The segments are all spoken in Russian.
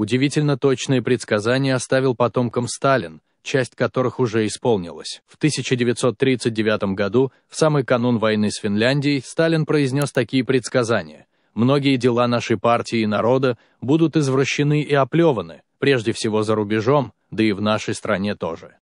Удивительно точные предсказания оставил потомкам Сталин, часть которых уже исполнилась. В 1939 году, в самый канун войны с Финляндией, Сталин произнес такие предсказания. «Многие дела нашей партии и народа будут извращены и оплеваны, прежде всего за рубежом, да и в нашей стране тоже».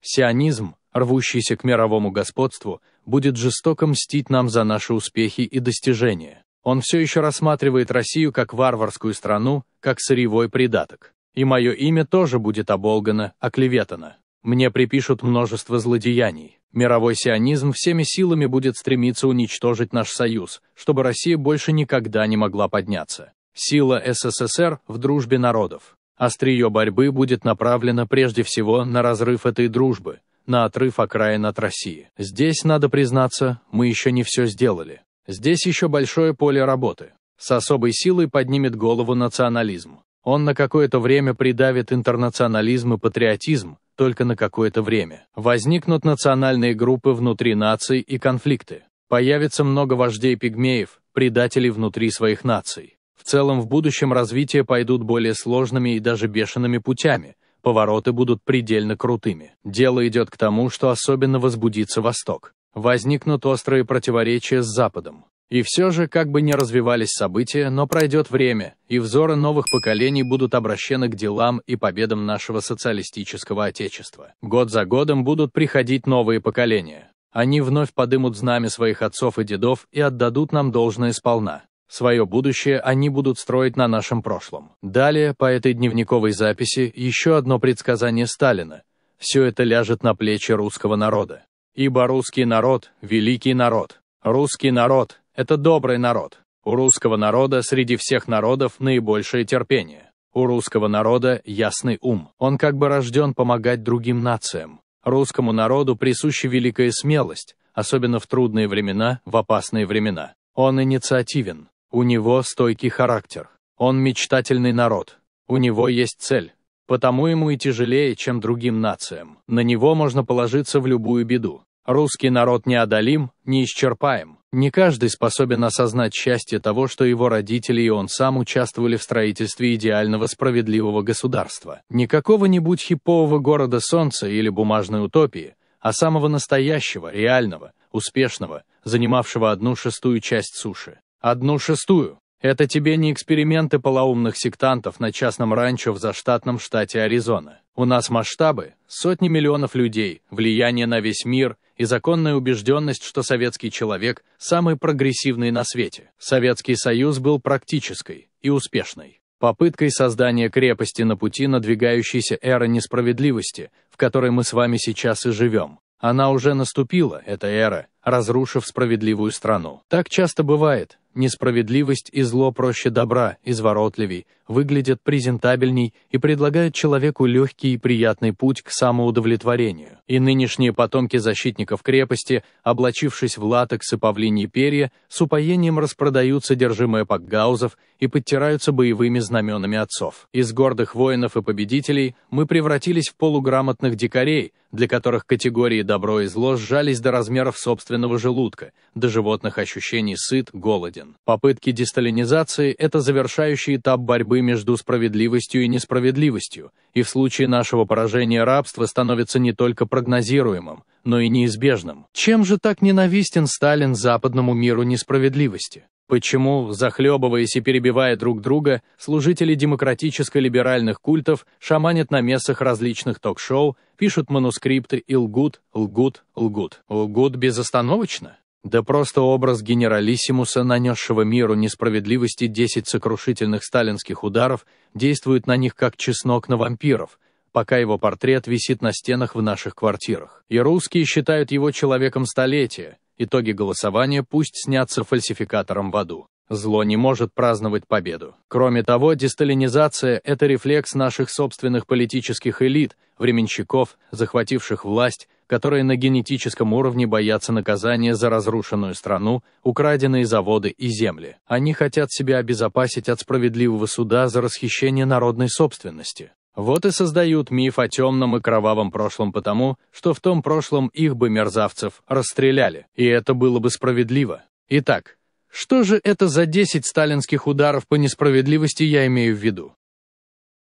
Сионизм, рвущийся к мировому господству, будет жестоко мстить нам за наши успехи и достижения. Он все еще рассматривает Россию как варварскую страну, как сырьевой придаток. И мое имя тоже будет оболгано, оклеветано. Мне припишут множество злодеяний. Мировой сионизм всеми силами будет стремиться уничтожить наш союз, чтобы Россия больше никогда не могла подняться. Сила СССР в дружбе народов. Острие борьбы будет направлено прежде всего на разрыв этой дружбы, на отрыв окраин от России. Здесь, надо признаться, мы еще не все сделали. Здесь еще большое поле работы. С особой силой поднимет голову национализм. Он на какое-то время придавит интернационализм и патриотизм, только на какое-то время. Возникнут национальные группы внутри наций и конфликты. Появится много вождей пигмеев, предателей внутри своих наций. В целом в будущем развитие пойдут более сложными и даже бешеными путями, повороты будут предельно крутыми. Дело идет к тому, что особенно возбудится Восток возникнут острые противоречия с Западом. И все же, как бы ни развивались события, но пройдет время, и взоры новых поколений будут обращены к делам и победам нашего социалистического отечества. Год за годом будут приходить новые поколения. Они вновь подымут знамя своих отцов и дедов и отдадут нам должное сполна. Свое будущее они будут строить на нашем прошлом. Далее, по этой дневниковой записи, еще одно предсказание Сталина. Все это ляжет на плечи русского народа. Ибо русский народ – великий народ. Русский народ – это добрый народ. У русского народа среди всех народов наибольшее терпение. У русского народа ясный ум. Он как бы рожден помогать другим нациям. Русскому народу присуща великая смелость, особенно в трудные времена, в опасные времена. Он инициативен. У него стойкий характер. Он мечтательный народ. У него есть цель. Потому ему и тяжелее, чем другим нациям. На него можно положиться в любую беду. Русский народ неодолим, неисчерпаем. Не каждый способен осознать счастье того, что его родители и он сам участвовали в строительстве идеального справедливого государства. никакого нибудь хипового города солнца или бумажной утопии, а самого настоящего, реального, успешного, занимавшего одну шестую часть суши. Одну шестую. Это тебе не эксперименты полоумных сектантов на частном ранчо в заштатном штате Аризона. У нас масштабы, сотни миллионов людей, влияние на весь мир и законная убежденность, что советский человек – самый прогрессивный на свете. Советский Союз был практической и успешной попыткой создания крепости на пути надвигающейся эры несправедливости, в которой мы с вами сейчас и живем. Она уже наступила, эта эра, разрушив справедливую страну. Так часто бывает, Несправедливость и зло проще добра, изворотливей, выглядят презентабельней и предлагают человеку легкий и приятный путь к самоудовлетворению. И нынешние потомки защитников крепости, облачившись в латекс и павлиньи перья, с упоением распродают содержимое пакгаузов и подтираются боевыми знаменами отцов. Из гордых воинов и победителей мы превратились в полуграмотных дикарей, для которых категории добро и зло сжались до размеров собственного желудка, до животных ощущений сыт, голоден. Сталин. Попытки десталинизации – это завершающий этап борьбы между справедливостью и несправедливостью, и в случае нашего поражения рабство становится не только прогнозируемым, но и неизбежным. Чем же так ненавистен Сталин западному миру несправедливости? Почему, захлебываясь и перебивая друг друга, служители демократическо-либеральных культов шаманят на местах различных ток-шоу, пишут манускрипты и лгут, лгут, лгут? Лгут безостановочно? Да просто образ генералиссимуса, нанесшего миру несправедливости 10 сокрушительных сталинских ударов, действует на них как чеснок на вампиров, пока его портрет висит на стенах в наших квартирах. И русские считают его человеком столетия, итоги голосования пусть снятся фальсификатором в аду. Зло не может праздновать победу. Кроме того, десталинизация – это рефлекс наших собственных политических элит, временщиков, захвативших власть, которые на генетическом уровне боятся наказания за разрушенную страну, украденные заводы и земли. Они хотят себя обезопасить от справедливого суда за расхищение народной собственности. Вот и создают миф о темном и кровавом прошлом потому, что в том прошлом их бы мерзавцев расстреляли, и это было бы справедливо. Итак, что же это за 10 сталинских ударов по несправедливости я имею в виду?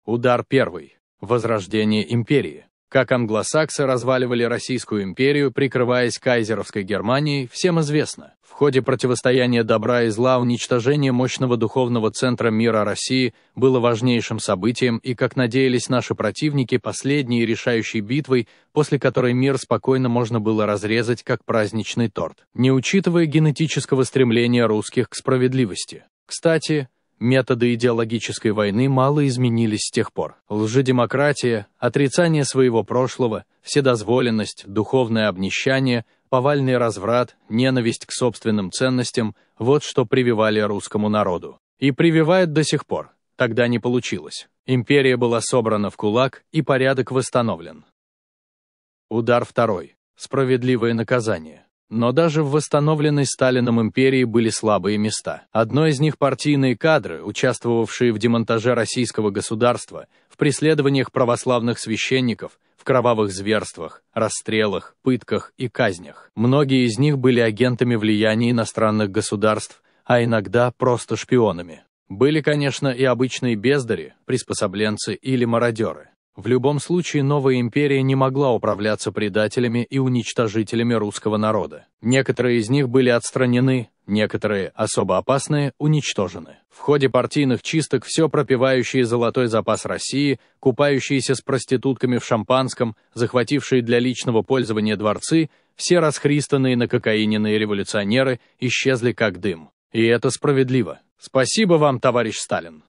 Удар первый. Возрождение империи как англосаксы разваливали Российскую империю, прикрываясь кайзеровской Германией, всем известно. В ходе противостояния добра и зла уничтожение мощного духовного центра мира России было важнейшим событием и, как надеялись наши противники, последней решающей битвой, после которой мир спокойно можно было разрезать как праздничный торт, не учитывая генетического стремления русских к справедливости. Кстати, Методы идеологической войны мало изменились с тех пор. Лжедемократия, отрицание своего прошлого, вседозволенность, духовное обнищание, повальный разврат, ненависть к собственным ценностям – вот что прививали русскому народу. И прививают до сих пор. Тогда не получилось. Империя была собрана в кулак, и порядок восстановлен. Удар второй. Справедливое наказание. Но даже в восстановленной Сталином империи были слабые места. Одно из них – партийные кадры, участвовавшие в демонтаже российского государства, в преследованиях православных священников, в кровавых зверствах, расстрелах, пытках и казнях. Многие из них были агентами влияния иностранных государств, а иногда просто шпионами. Были, конечно, и обычные бездари, приспособленцы или мародеры. В любом случае, новая империя не могла управляться предателями и уничтожителями русского народа. Некоторые из них были отстранены, некоторые, особо опасные, уничтожены. В ходе партийных чисток все пропивающие золотой запас России, купающиеся с проститутками в шампанском, захватившие для личного пользования дворцы, все расхристанные на кокаиненные революционеры исчезли как дым. И это справедливо. Спасибо вам, товарищ Сталин.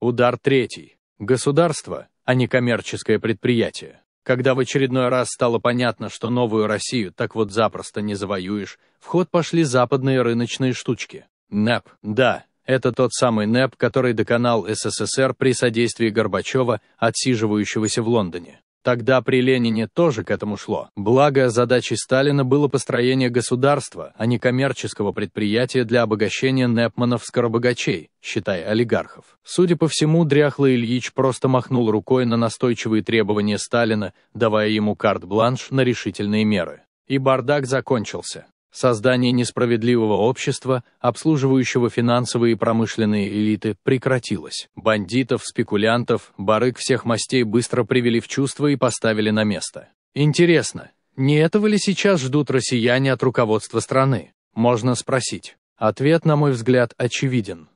Удар третий. Государство, а не коммерческое предприятие. Когда в очередной раз стало понятно, что новую Россию так вот запросто не завоюешь, в ход пошли западные рыночные штучки. НЭП, да, это тот самый НЭП, который доконал СССР при содействии Горбачева, отсиживающегося в Лондоне. Тогда при Ленине тоже к этому шло. Благо, задачей Сталина было построение государства, а не коммерческого предприятия для обогащения Непманов-скоробогачей, считай, олигархов. Судя по всему, дряхлый Ильич просто махнул рукой на настойчивые требования Сталина, давая ему карт-бланш на решительные меры. И бардак закончился. Создание несправедливого общества, обслуживающего финансовые и промышленные элиты, прекратилось. Бандитов, спекулянтов, барыг всех мастей быстро привели в чувство и поставили на место. Интересно, не этого ли сейчас ждут россияне от руководства страны? Можно спросить. Ответ, на мой взгляд, очевиден.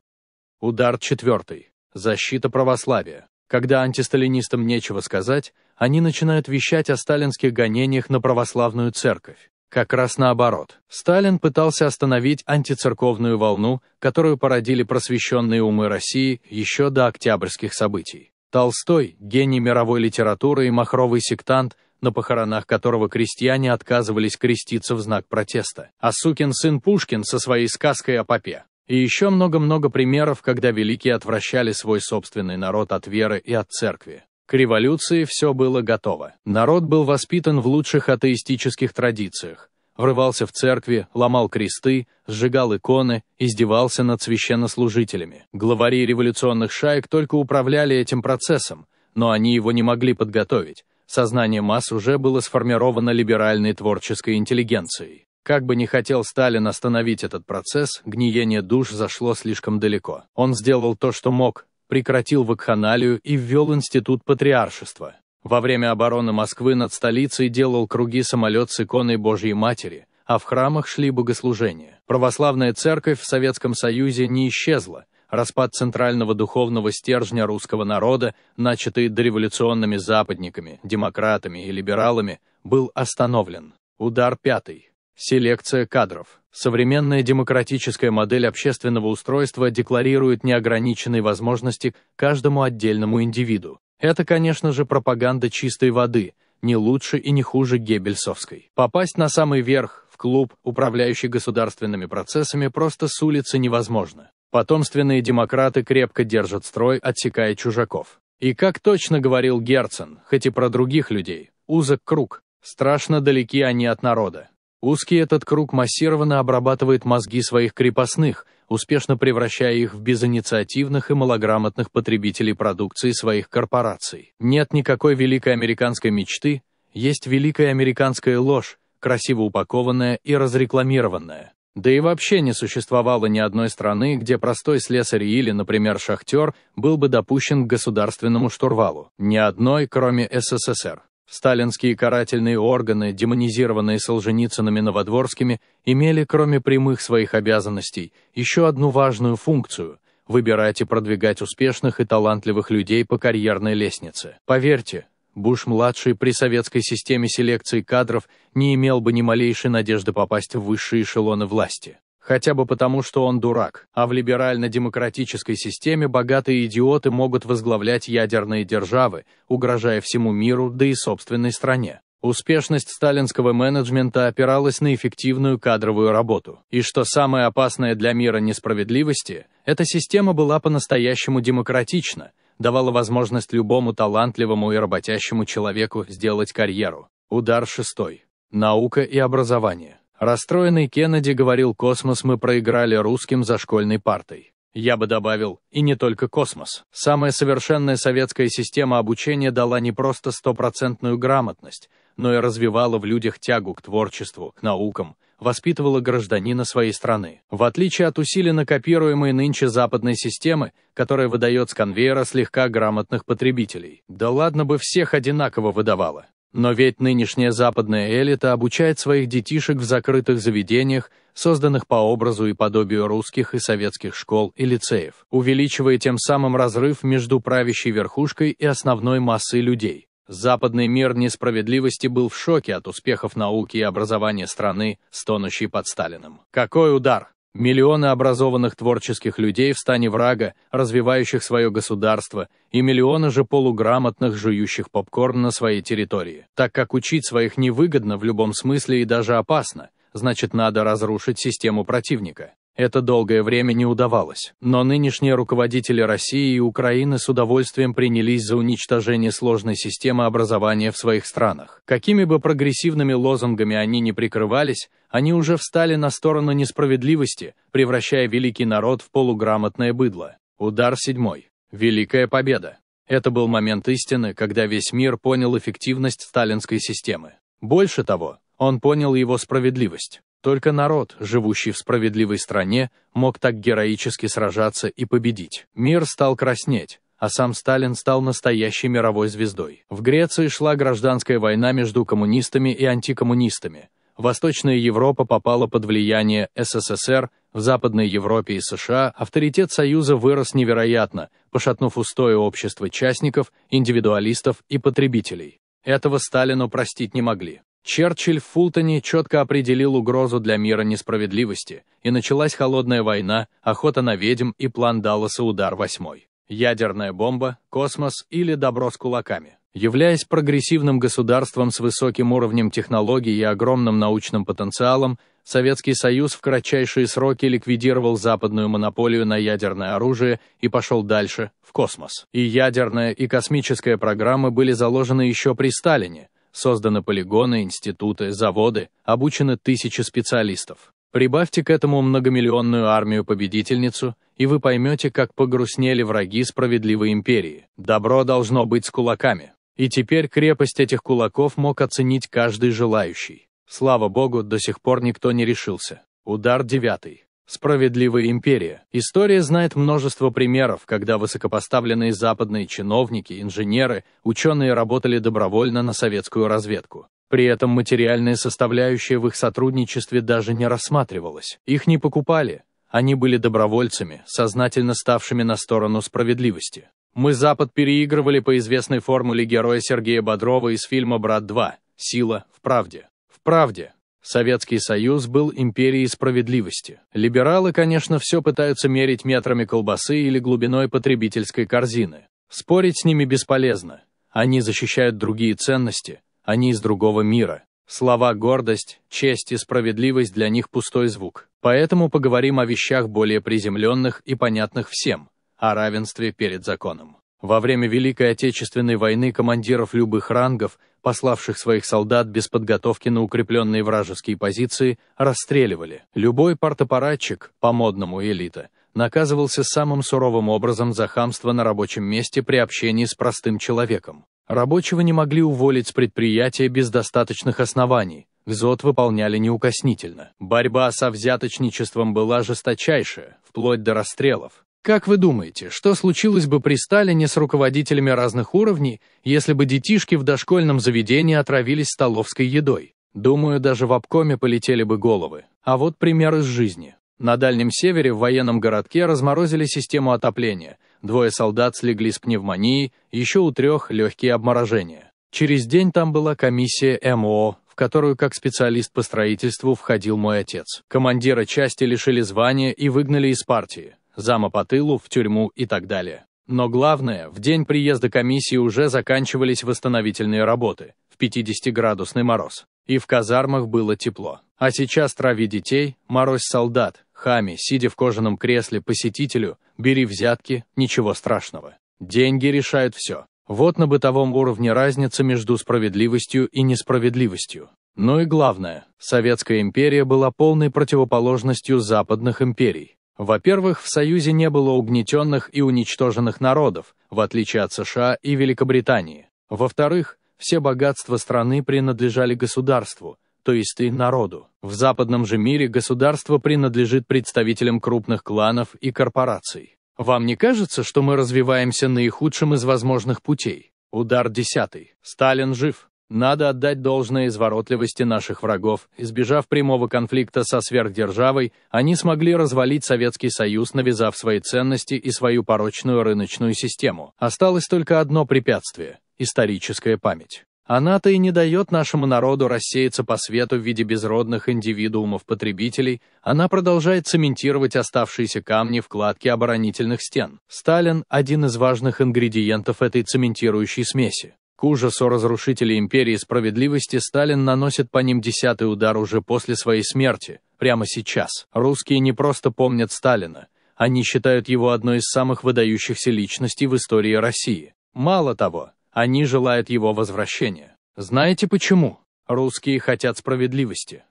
Удар четвертый. Защита православия. Когда антисталинистам нечего сказать, они начинают вещать о сталинских гонениях на православную церковь. Как раз наоборот, Сталин пытался остановить антицерковную волну, которую породили просвещенные умы России еще до октябрьских событий. Толстой, гений мировой литературы и махровый сектант, на похоронах которого крестьяне отказывались креститься в знак протеста, а сукин сын Пушкин со своей сказкой о попе. И еще много-много примеров, когда великие отвращали свой собственный народ от веры и от церкви. К революции все было готово. Народ был воспитан в лучших атеистических традициях. Врывался в церкви, ломал кресты, сжигал иконы, издевался над священнослужителями. Главари революционных шаек только управляли этим процессом, но они его не могли подготовить. Сознание масс уже было сформировано либеральной творческой интеллигенцией. Как бы ни хотел Сталин остановить этот процесс, гниение душ зашло слишком далеко. Он сделал то, что мог, прекратил вакханалию и ввел институт патриаршества. Во время обороны Москвы над столицей делал круги самолет с иконой Божьей Матери, а в храмах шли богослужения. Православная церковь в Советском Союзе не исчезла, распад центрального духовного стержня русского народа, начатый дореволюционными западниками, демократами и либералами, был остановлен. Удар пятый. Селекция кадров. Современная демократическая модель общественного устройства декларирует неограниченные возможности каждому отдельному индивиду. Это, конечно же, пропаганда чистой воды, не лучше и не хуже Геббельсовской. Попасть на самый верх, в клуб, управляющий государственными процессами, просто с улицы невозможно. Потомственные демократы крепко держат строй, отсекая чужаков. И как точно говорил Герцен, хоть и про других людей, узок круг, страшно далеки они от народа. Узкий этот круг массированно обрабатывает мозги своих крепостных, успешно превращая их в безинициативных и малограмотных потребителей продукции своих корпораций. Нет никакой великой американской мечты, есть великая американская ложь, красиво упакованная и разрекламированная. Да и вообще не существовало ни одной страны, где простой слесарь или, например, шахтер был бы допущен к государственному штурвалу. Ни одной, кроме СССР. Сталинские карательные органы, демонизированные Солженицынами Новодворскими, имели, кроме прямых своих обязанностей, еще одну важную функцию – выбирать и продвигать успешных и талантливых людей по карьерной лестнице. Поверьте, Буш-младший при советской системе селекции кадров не имел бы ни малейшей надежды попасть в высшие эшелоны власти. Хотя бы потому, что он дурак, а в либерально-демократической системе богатые идиоты могут возглавлять ядерные державы, угрожая всему миру, да и собственной стране. Успешность сталинского менеджмента опиралась на эффективную кадровую работу. И что самое опасное для мира несправедливости, эта система была по-настоящему демократична, давала возможность любому талантливому и работящему человеку сделать карьеру. Удар шестой. Наука и образование. Расстроенный Кеннеди говорил «Космос мы проиграли русским за школьной партой». Я бы добавил, и не только космос. Самая совершенная советская система обучения дала не просто стопроцентную грамотность, но и развивала в людях тягу к творчеству, к наукам, воспитывала гражданина своей страны. В отличие от усиленно копируемой нынче западной системы, которая выдает с конвейера слегка грамотных потребителей. Да ладно бы всех одинаково выдавала. Но ведь нынешняя западная элита обучает своих детишек в закрытых заведениях, созданных по образу и подобию русских и советских школ и лицеев, увеличивая тем самым разрыв между правящей верхушкой и основной массой людей. Западный мир несправедливости был в шоке от успехов науки и образования страны, стонущей под Сталиным. Какой удар! Миллионы образованных творческих людей в стане врага, развивающих свое государство, и миллионы же полуграмотных, жующих попкорн на своей территории. Так как учить своих невыгодно в любом смысле и даже опасно, значит надо разрушить систему противника. Это долгое время не удавалось. Но нынешние руководители России и Украины с удовольствием принялись за уничтожение сложной системы образования в своих странах. Какими бы прогрессивными лозунгами они ни прикрывались, они уже встали на сторону несправедливости, превращая великий народ в полуграмотное быдло. Удар седьмой. Великая победа. Это был момент истины, когда весь мир понял эффективность сталинской системы. Больше того, он понял его справедливость. Только народ, живущий в справедливой стране, мог так героически сражаться и победить. Мир стал краснеть, а сам Сталин стал настоящей мировой звездой. В Греции шла гражданская война между коммунистами и антикоммунистами. Восточная Европа попала под влияние СССР, в Западной Европе и США авторитет Союза вырос невероятно, пошатнув устои общества частников, индивидуалистов и потребителей. Этого Сталину простить не могли. Черчилль в Фултоне четко определил угрозу для мира несправедливости, и началась холодная война, охота на ведьм и план Далласа «Удар восьмой». Ядерная бомба, космос или добро с кулаками. Являясь прогрессивным государством с высоким уровнем технологий и огромным научным потенциалом, Советский Союз в кратчайшие сроки ликвидировал западную монополию на ядерное оружие и пошел дальше, в космос. И ядерная, и космическая программы были заложены еще при Сталине – Созданы полигоны, институты, заводы, обучено тысячи специалистов. Прибавьте к этому многомиллионную армию-победительницу, и вы поймете, как погрустнели враги справедливой империи. Добро должно быть с кулаками. И теперь крепость этих кулаков мог оценить каждый желающий. Слава богу, до сих пор никто не решился. Удар девятый. Справедливая империя. История знает множество примеров, когда высокопоставленные западные чиновники, инженеры, ученые работали добровольно на советскую разведку. При этом материальная составляющая в их сотрудничестве даже не рассматривалась. Их не покупали, они были добровольцами, сознательно ставшими на сторону справедливости. Мы Запад переигрывали по известной формуле героя Сергея Бодрова из фильма «Брат 2» «Сила в правде». В правде, Советский Союз был империей справедливости. Либералы, конечно, все пытаются мерить метрами колбасы или глубиной потребительской корзины. Спорить с ними бесполезно. Они защищают другие ценности, они из другого мира. Слова «гордость», «честь» и «справедливость» для них пустой звук. Поэтому поговорим о вещах более приземленных и понятных всем, о равенстве перед законом. Во время Великой Отечественной войны командиров любых рангов, пославших своих солдат без подготовки на укрепленные вражеские позиции, расстреливали. Любой партапарадчик, по-модному элита, наказывался самым суровым образом за хамство на рабочем месте при общении с простым человеком. Рабочего не могли уволить с предприятия без достаточных оснований, Взот выполняли неукоснительно. Борьба со взяточничеством была жесточайшая, вплоть до расстрелов. Как вы думаете, что случилось бы при Сталине с руководителями разных уровней, если бы детишки в дошкольном заведении отравились столовской едой? Думаю, даже в обкоме полетели бы головы. А вот пример из жизни. На Дальнем Севере в военном городке разморозили систему отопления, двое солдат слегли с пневмонией, еще у трех легкие обморожения. Через день там была комиссия МО, в которую как специалист по строительству входил мой отец. Командира части лишили звания и выгнали из партии зама по тылу, в тюрьму и так далее. Но главное, в день приезда комиссии уже заканчивались восстановительные работы, в 50-градусный мороз, и в казармах было тепло. А сейчас трави детей, морозь солдат, хами, сидя в кожаном кресле посетителю, бери взятки, ничего страшного. Деньги решают все. Вот на бытовом уровне разница между справедливостью и несправедливостью. Но ну и главное, Советская империя была полной противоположностью западных империй. Во-первых, в Союзе не было угнетенных и уничтоженных народов, в отличие от США и Великобритании. Во-вторых, все богатства страны принадлежали государству, то есть и народу. В западном же мире государство принадлежит представителям крупных кланов и корпораций. Вам не кажется, что мы развиваемся наихудшим из возможных путей? Удар десятый. Сталин жив. Надо отдать должное изворотливости наших врагов. Избежав прямого конфликта со сверхдержавой, они смогли развалить Советский Союз, навязав свои ценности и свою порочную рыночную систему. Осталось только одно препятствие – историческая память. Она-то а и не дает нашему народу рассеяться по свету в виде безродных индивидуумов потребителей, она продолжает цементировать оставшиеся камни вкладки оборонительных стен. Сталин – один из важных ингредиентов этой цементирующей смеси. К ужасу разрушителей империи справедливости Сталин наносит по ним десятый удар уже после своей смерти, прямо сейчас. Русские не просто помнят Сталина, они считают его одной из самых выдающихся личностей в истории России. Мало того, они желают его возвращения. Знаете почему? Русские хотят справедливости.